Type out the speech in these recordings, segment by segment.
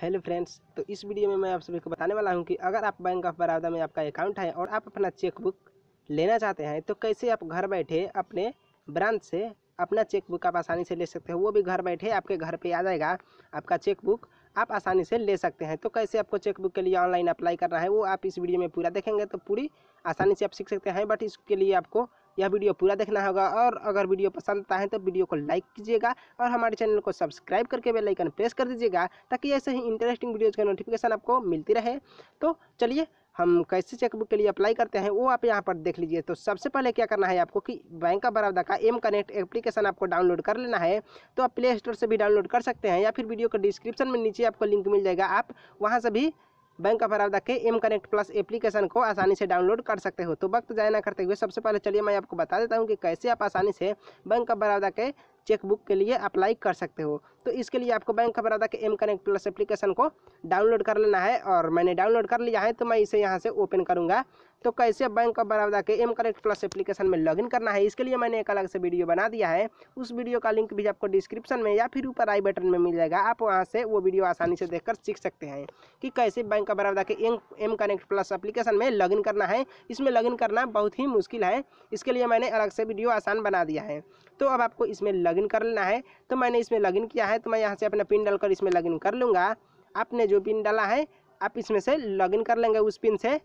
hello friends तो इस video में मैं आप सभी को बताने वाला हूं कि अगर आप बैंक ऑफ बड़ौदा में आपका अकाउंट है और आप अपना चेकबुक लेना चाहते हैं तो कैसे आप घर बैठे अपने ब्रांच से अपना चेकबुक आप आसानी से ले सकते हो वो भी घर बैठे आपके घर पे आ जाएगा आपका चेकबुक आप आसानी से ले सकते हैं तो कैसे आपको चेकबुक के लिए ऑनलाइन अप्लाई करना है वो आप इस वीडियो में पूरा देखेंगे तो पूरी आसानी से आप सीख सकते हैं बट इसके लिए आपको यह वीडियो पूरा देखना होगा और अगर वीडियो पसंद आता है तो वीडियो को लाइक कीजिएगा और हमारे चैनल को सब्सक्राइब करके बेलाइकन प्रेस कर दीजिएगा ताकि ऐसे ही इंटरेस्टिंग वीडियोज़ का नोटिफिकेशन आपको मिलती रहे तो चलिए हम कैसे चेकबुक के लिए अप्लाई करते हैं वो आप यहाँ पर देख लीजिए तो सबसे पहले क्या करना है आपको कि बैंक ऑफ बड़ौदा का एम कनेक्ट एप्लीकेशन आपको डाउनलोड कर लेना है तो आप प्ले स्टोर से भी डाउनलोड कर सकते हैं या फिर वीडियो के डिस्क्रिप्शन में नीचे आपको लिंक मिल जाएगा आप वहाँ से भी बैंक ऑफ बड़ौदा के एम कनेक्ट प्लस एप्लीकेशन को आसानी से डाउनलोड कर सकते हो तो वक्त जाए ना करते हुए सबसे पहले चलिए मैं आपको बता देता हूँ कि कैसे आप आसानी से बैंक ऑफ बड़ौदा के चेकबुक के लिए अप्लाई कर सकते हो तो इसके लिए आपको बैंक ऑफ बड़ौदा के एम कनेक्ट प्लस एप्लीकेशन को डाउनलोड कर लेना है और मैंने डाउनलोड कर लिया है तो मैं इसे यहाँ से ओपन करूँगा तो कैसे बैंक ऑफ बड़ौदा के एम करेक्ट प्लस एप्लीकेशन में लॉगिन करना है इसके लिए मैंने एक अलग से वीडियो बना दिया है उस वीडियो का लिंक भी आपको डिस्क्रिप्शन में या फिर ऊपर आई बटन में मिल जाएगा आप वहाँ से वो वीडियो आसानी से देखकर सीख सकते हैं कि कैसे बैंक ऑफ बड़ौदा के M M connect plus application में लॉगिन करना है इसमें लॉगिन करना बहुत ही मुश्किल है इसके लिए मैंने अलग से वीडियो आसान बना दिया है तो अब आपको इसमें लॉगिन कर लेना है तो मैंने इसमें लॉगिन किया है तो मैं यहाँ से अपना पिन डालकर इसमें लॉगिन कर लूँगा आपने जो पिन डाला है आप इसमें से लॉगिन कर लेंगे उस पिन से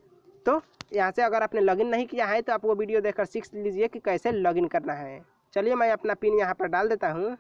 तो यहाँ से अगर आपने लॉगिन नहीं किया है तो आप वो वीडियो देखकर सीख लीजिए कि कैसे लॉगिन करना है चलिए मैं अपना पिन यहाँ पर डाल देता हूँ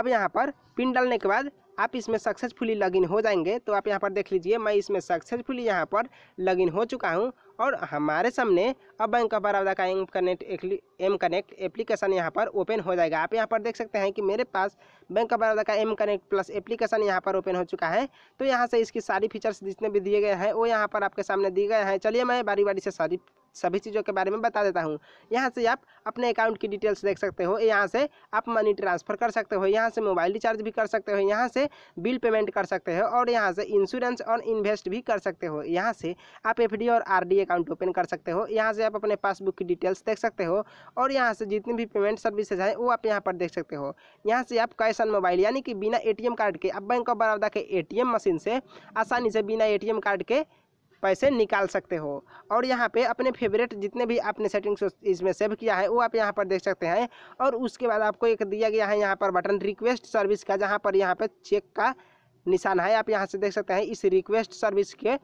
अब यहाँ पर पिन डालने के बाद आप इसमें सक्सेसफुली लॉगिन हो जाएंगे तो आप यहाँ पर देख लीजिए मैं इसमें सक्सेसफुली यहाँ पर लॉगिन हो चुका हूँ और हमारे सामने अब बैंक ऑफ बड़ौदा का M connect M connect application यहाँ पर ओपन हो जाएगा आप यहाँ पर देख सकते हैं कि मेरे पास बैंक ऑफ बड़ौदा का एम कनेक्ट प्लस एप्लीकेशन यहाँ पर ओपन हो चुका है तो यहाँ से इसकी सारी फीचर्स जितने भी दिए गए हैं वो यहाँ पर आपके सामने दिए गए हैं चलिए मैं बारी बारी से सारी सभी चीज़ों के बारे में बता देता हूँ यहाँ से आप अपने अकाउंट की डिटेल्स देख सकते हो यहाँ से आप मनी ट्रांसफ़र कर सकते हो यहाँ से मोबाइल रिचार्ज भी कर सकते हो यहाँ से बिल पेमेंट कर सकते हो और यहाँ से इंश्योरेंस और इन्वेस्ट भी कर सकते हो यहाँ से आप एफ और आर अकाउंट ओपन कर सकते हो यहाँ से आप अपने पासबुक की डिटेल्स देख सकते हो और यहाँ से जितनी भी पेमेंट सर्विसेज हैं वो आप यहाँ पर देख सकते हो यहाँ से आप कैश ऑन मोबाइल यानी कि बिना ए कार्ड के आप बैंक ऑफ बड़ौदा के ए मशीन से आसानी से बिना ए कार्ड के पैसे निकाल सकते हो और यहाँ पे अपने फेवरेट जितने भी आपने सेटिंग्स इसमें सेव किया है वो आप यहाँ पर देख सकते हैं और उसके बाद आपको एक दिया गया है यहाँ पर बटन रिक्वेस्ट सर्विस का जहाँ पर यहाँ पर चेक का निशान है आप यहाँ से देख सकते हैं इस रिक्वेस्ट सर्विस के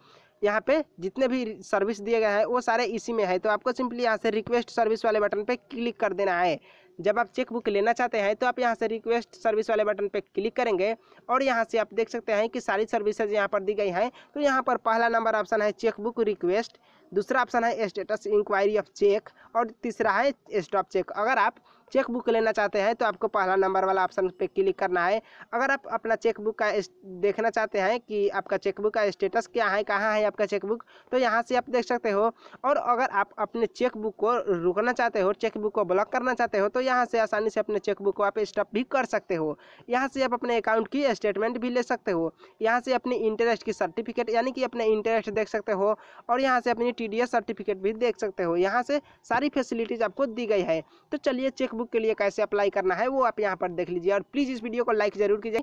यहाँ पे जितने भी सर्विस दिए गए हैं वो सारे इसी में है तो आपको सिंपली यहाँ से रिक्वेस्ट सर्विस वाले बटन पे क्लिक कर देना है जब आप चेकबुक लेना चाहते हैं तो आप यहाँ से रिक्वेस्ट सर्विस वाले बटन पर क्लिक करेंगे और यहाँ से आप देख सकते हैं कि सारी सर्विसेज यहाँ पर दी गई हैं तो यहाँ पर पहला नंबर ऑप्शन है चेकबुक रिक्वेस्ट दूसरा ऑप्शन है स्टेटस इंक्वायरी ऑफ चेक और तीसरा है स्टॉप चेक अगर आप चेकबुक लेना चाहते हैं तो आपको पहला नंबर वाला ऑप्शन पर क्लिक करना है अगर आप अपना चेकबुक का देखना चाहते हैं कि आपका चेकबुक का स्टेटस क्या है कहाँ है आपका चेकबुक तो यहाँ से आप देख सकते हो और अगर आप अपने चेकबुक को रुकना चाहते हो चेकबुक को ब्लॉक करना चाहते हो तो यहाँ से आसानी से अपने चेकबुक को आप स्टॉप भी कर सकते हो यहाँ से आप अपने अकाउंट की स्टेटमेंट भी ले सकते हो यहाँ से अपनी इंटरेस्ट की सर्टिफिकेट यानी कि अपने इंटरेस्ट देख सकते हो और यहाँ से अपनी टी सर्टिफिकेट भी देख सकते हो यहाँ से सारी फैसिलिटीज़ आपको दी गई है तो चलिए चेकबुक बुक के लिए कैसे अप्लाई करना है वो आप यहाँ पर देख लीजिए और प्लीज़ इस वीडियो को लाइक ज़रूर कीजिए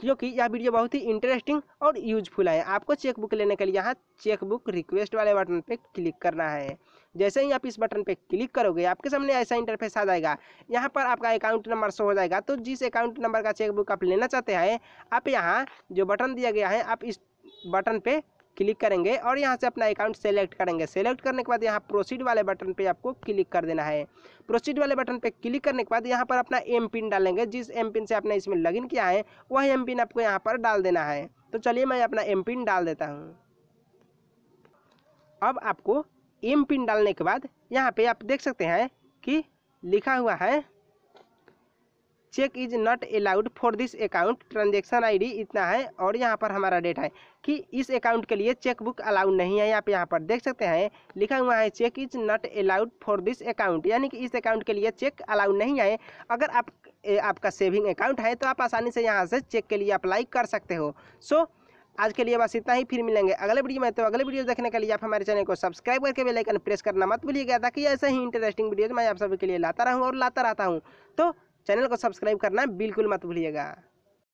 क्योंकि यह वीडियो बहुत ही इंटरेस्टिंग और यूजफुल है आपको चेकबुक लेने के लिए यहाँ चेकबुक रिक्वेस्ट वाले बटन पर क्लिक करना है जैसे ही आप इस बटन पर क्लिक करोगे आपके सामने ऐसा इंटरफेस आ जाएगा यहाँ पर आपका अकाउंट नंबर शो हो जाएगा तो जिस अकाउंट नंबर का चेकबुक आप लेना चाहते हैं आप यहाँ जो बटन दिया गया है आप इस बटन पे क्लिक करेंगे और यहाँ से अपना अकाउंट सेलेक्ट करेंगे सेलेक्ट करने के बाद यहाँ प्रोसीड वाले बटन पे आपको क्लिक कर देना है प्रोसीड वाले बटन पे क्लिक करने के बाद यहाँ पर अपना एम पिन डालेंगे जिस एम पिन से आपने इसमें लॉगिन किया है वही एम पिन आपको यहाँ पर डाल देना है तो चलिए मैं अपना एम पिन डाल देता हूँ अब आपको एम पिन डालने के बाद यहाँ पर आप देख सकते हैं कि लिखा हुआ है cheque is not allowed for this account transaction आई इतना है और यहाँ पर हमारा डेट है कि इस अकाउंट के लिए चेक बुक अलाउड नहीं है आप यहाँ पर देख सकते हैं लिखा हुआ है cheque is not allowed for this account यानी कि इस अकाउंट के लिए चेक अलाउड नहीं है अगर आप आपका सेविंग अकाउंट है तो आप आसानी से यहाँ से चेक के लिए अप्लाई कर सकते हो सो so, आज के लिए बस इतना ही फिर मिलेंगे अगले वीडियो में तो अगले वीडियो देखने के लिए आप हमारे चैनल को सब्सक्राइब करके बेल आइकन प्रेस करना मत भूलिएगा ताकि ऐसे ही इंटरेस्टिंग वीडियोज मैं आप सभी के लिए लाता रहूँ और लाता रहता हूँ तो चैनल को सब्सक्राइब करना बिल्कुल मत भूलिएगा